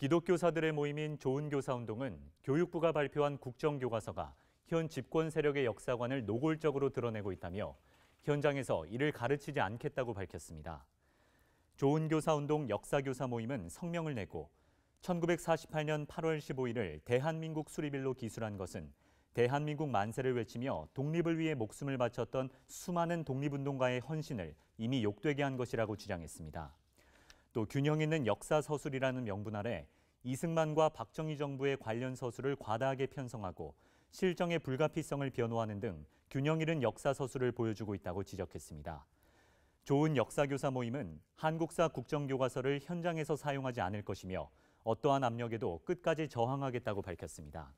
기독교사들의 모임인 좋은 교사 운동은 교육부가 발표한 국정교과서가 현 집권 세력의 역사관을 노골적으로 드러내고 있다며 현장에서 이를 가르치지 않겠다고 밝혔습니다. 좋은 교사 운동 역사교사 모임은 성명을 내고 1948년 8월 15일을 대한민국 수립일로 기술한 것은 대한민국 만세를 외치며 독립을 위해 목숨을 바쳤던 수많은 독립운동가의 헌신을 이미 욕되게 한 것이라고 주장했습니다. 또 균형 있는 역사 서술이라는 명분 아래 이승만과 박정희 정부의 관련 서술을 과다하게 편성하고 실정의 불가피성을 변호하는 등 균형 잃은 역사 서술을 보여주고 있다고 지적했습니다. 좋은 역사교사 모임은 한국사 국정교과서를 현장에서 사용하지 않을 것이며 어떠한 압력에도 끝까지 저항하겠다고 밝혔습니다.